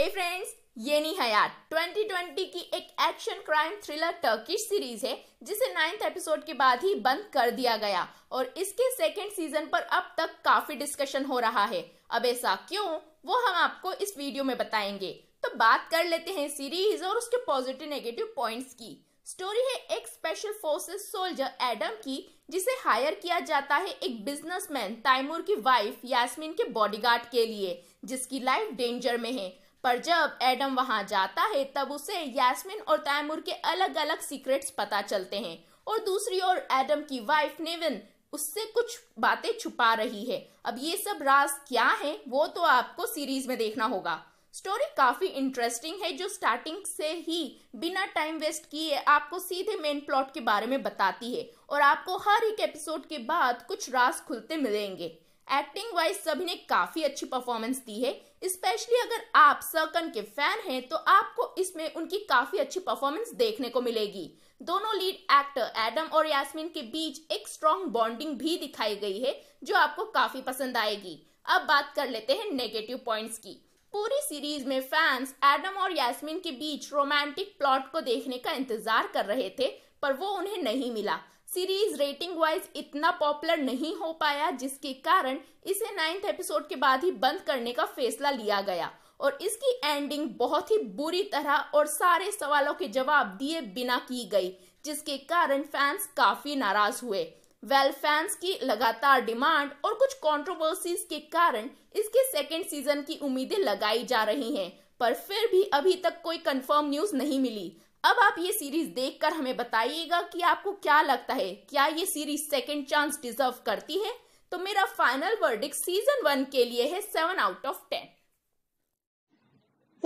हे friends ये नहीं है यार 2020 की एक action crime thriller Turkish series है जिसे नाइन्थ एपिसोड के बाद ही बंद कर दिया गया और इसके सेकेंड सीजन पर अब तक काफी डिस्कशन हो रहा है अब ऐसा क्यों वो हम आपको इस वीडियो में बताएंगे तो बात कर लेते हैं सीरीज और उसके पॉजिटिव नेगेटिव पॉइंट्स की स्टोरी है एक स्पेशल फोर्सेस सोल्जर एडम की जिसे हायर किया जाता है एक बिजनेसमैन तैमूर की वाइफ यास्मीन के बॉडीगार्ड के लिए जिसकी लाइफ डेंजर में है पर जब एडम वहां जाता है तब उसे यास्मिन और तैमूर के अलग अलग सीक्रेट्स पता चलते हैं और दूसरी ओर एडम की वाइफ नेविन उससे कुछ बातें छुपा रही है अब ये सब राज क्या है वो तो आपको सीरीज में देखना होगा स्टोरी काफी इंटरेस्टिंग है जो स्टार्टिंग से ही बिना टाइम वेस्ट किए आपको सीधे मेन प्लॉट के बारे में बताती है और आपको हर एक एपिसोड के बाद कुछ राज खुलते मिलेंगे एक्टिंग वाइज सभी ने काफी अच्छी परफॉर्मेंस दी है स्पेशली अगर आप सरकन के फैन हैं तो आपको इसमें उनकी काफी अच्छी परफॉर्मेंस देखने को मिलेगी दोनों लीड एक्टर एडम और यास्मिन के बीच एक स्ट्रॉन्ग बॉन्डिंग भी दिखाई गई है जो आपको काफी पसंद आएगी अब बात कर लेते हैं नेगेटिव पॉइंट्स की पूरी सीरीज में फैंस एडम और यास्मिन के बीच रोमांटिक प्लॉट को देखने का इंतजार कर रहे थे पर वो उन्हें नहीं मिला सीरीज रेटिंग वाइज इतना पॉपुलर नहीं हो पाया जिसके कारण इसे नाइन्थ एपिसोड के बाद ही बंद करने का फैसला लिया गया और इसकी एंडिंग बहुत ही बुरी तरह और सारे सवालों के जवाब दिए बिना की गई जिसके कारण फैंस काफी नाराज हुए वेल well, फैंस की लगातार डिमांड और कुछ कंट्रोवर्सीज के कारण इसके सेकेंड सीजन की उम्मीदें लगाई जा रही हैं पर फिर भी अभी तक कोई कंफर्म न्यूज नहीं मिली अब आप ये सीरीज देखकर हमें बताइएगा कि आपको क्या लगता है क्या ये सीरीज सेकेंड चांस डिजर्व करती है तो मेरा फाइनल वर्डिक सीजन वन के लिए है seven out of ten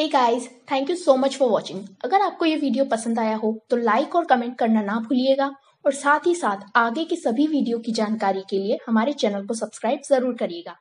hey guys thank you so much for watching अगर आपको ये वीडियो पसंद आया हो तो लाइक और कमेंट करना ना भूलिएगा और साथ ही साथ आगे के सभी वीडियो की जानकारी के लिए हमारे चैनल को सब्सक्राइब जरूर करिएगा